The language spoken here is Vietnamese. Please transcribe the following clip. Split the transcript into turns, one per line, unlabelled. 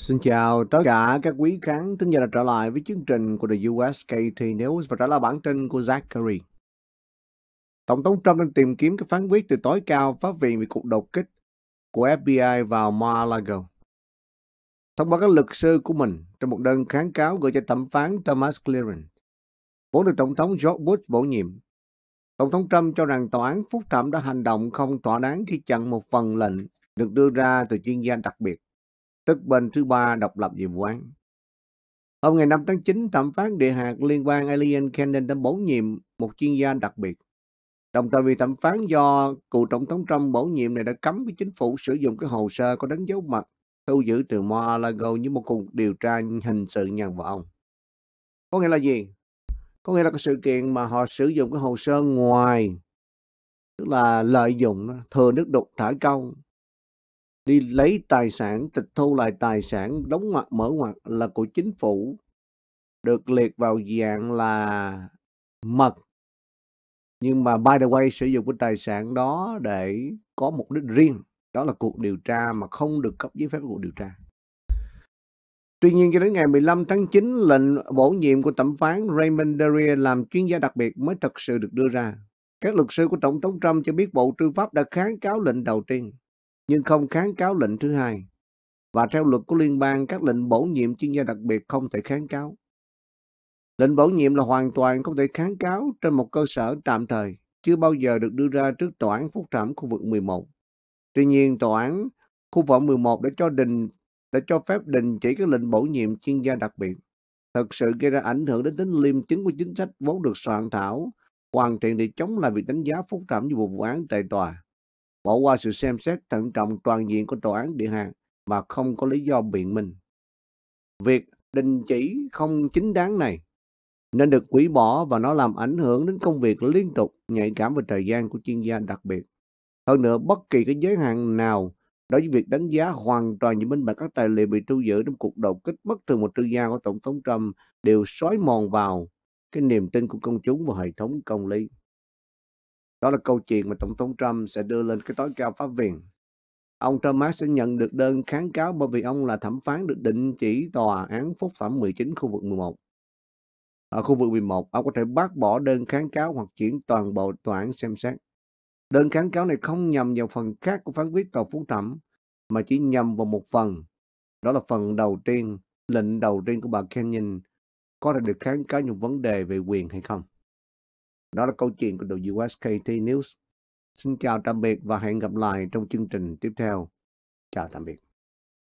Xin chào tất cả các quý khán thính giả đã trở lại với chương trình của The Us USKT News và trả lời bản tin của Zachary. Tổng thống Trump đang tìm kiếm cái phán quyết từ tối cao pháp viện về cuộc đột kích của FBI vào Mar-a-Lago. Thông qua các luật sư của mình trong một đơn kháng cáo gửi cho thẩm phán Thomas Clearon, vốn được Tổng thống George Bush bổ nhiệm. Tổng thống Trump cho rằng tòa án phúc thẩm đã hành động không thỏa đáng khi chặn một phần lệnh được đưa ra từ chuyên gia đặc biệt tức bên thứ ba độc lập về vụ án. Hôm ngày 5 tháng 9, thẩm phán địa hạt liên bang Alien Cannon đã bổ nhiệm một chuyên gia đặc biệt. Đồng thời vì thẩm phán do cựu tổng thống Trump bổ nhiệm này đã cấm với chính phủ sử dụng cái hồ sơ có đánh dấu mặt thu giữ từ Mar-a-Lago như một cuộc điều tra hình sự nhằm vào ông. Có nghĩa là gì? Có nghĩa là cái sự kiện mà họ sử dụng cái hồ sơ ngoài, tức là lợi dụng, thừa nước đục thả công đi lấy tài sản, tịch thu lại tài sản, đóng ngoặc mở ngoặc là của chính phủ được liệt vào dạng là mật. Nhưng mà by the way sử dụng cái tài sản đó để có mục đích riêng. Đó là cuộc điều tra mà không được cấp giấy phép cuộc điều tra. Tuy nhiên cho đến ngày 15 tháng 9, lệnh bổ nhiệm của thẩm phán Raymond Derrier làm chuyên gia đặc biệt mới thật sự được đưa ra. Các luật sư của Tổng thống Trump cho biết Bộ Tư pháp đã kháng cáo lệnh đầu tiên nhưng không kháng cáo lệnh thứ hai. Và theo luật của liên bang, các lệnh bổ nhiệm chuyên gia đặc biệt không thể kháng cáo. Lệnh bổ nhiệm là hoàn toàn không thể kháng cáo trên một cơ sở tạm thời, chưa bao giờ được đưa ra trước tòa án phúc thẩm khu vực 11. Tuy nhiên, tòa án khu vực 11 đã cho đình đã cho phép đình chỉ các lệnh bổ nhiệm chuyên gia đặc biệt, thực sự gây ra ảnh hưởng đến tính liêm chính của chính sách vốn được soạn thảo, hoàn thiện để chống lại việc đánh giá phúc thẩm như một vụ án tại tòa bỏ qua sự xem xét thận trọng toàn diện của tòa án địa hàng mà không có lý do biện minh. Việc đình chỉ không chính đáng này nên được quỷ bỏ và nó làm ảnh hưởng đến công việc liên tục nhạy cảm về thời gian của chuyên gia đặc biệt. Hơn nữa, bất kỳ cái giới hạn nào đối với việc đánh giá hoàn toàn những minh bạch các tài liệu bị thu giữ trong cuộc đột kích bất thường một tư gia của Tổng thống Trump đều xói mòn vào cái niềm tin của công chúng vào hệ thống công lý. Đó là câu chuyện mà Tổng thống Trump sẽ đưa lên cái tối cao pháp viện. Ông Thomas sẽ nhận được đơn kháng cáo bởi vì ông là thẩm phán được định chỉ tòa án phúc thẩm 19 khu vực 11. Ở khu vực 11, ông có thể bác bỏ đơn kháng cáo hoặc chuyển toàn bộ tòa án xem xét. Đơn kháng cáo này không nhằm vào phần khác của phán quyết tòa phúc thẩm, mà chỉ nhằm vào một phần. Đó là phần đầu tiên, lệnh đầu tiên của bà Kenyon có thể được kháng cáo những vấn đề về quyền hay không. Đó là câu chuyện của WSKT News. Xin chào tạm biệt và hẹn gặp lại trong chương trình tiếp theo. Chào tạm biệt.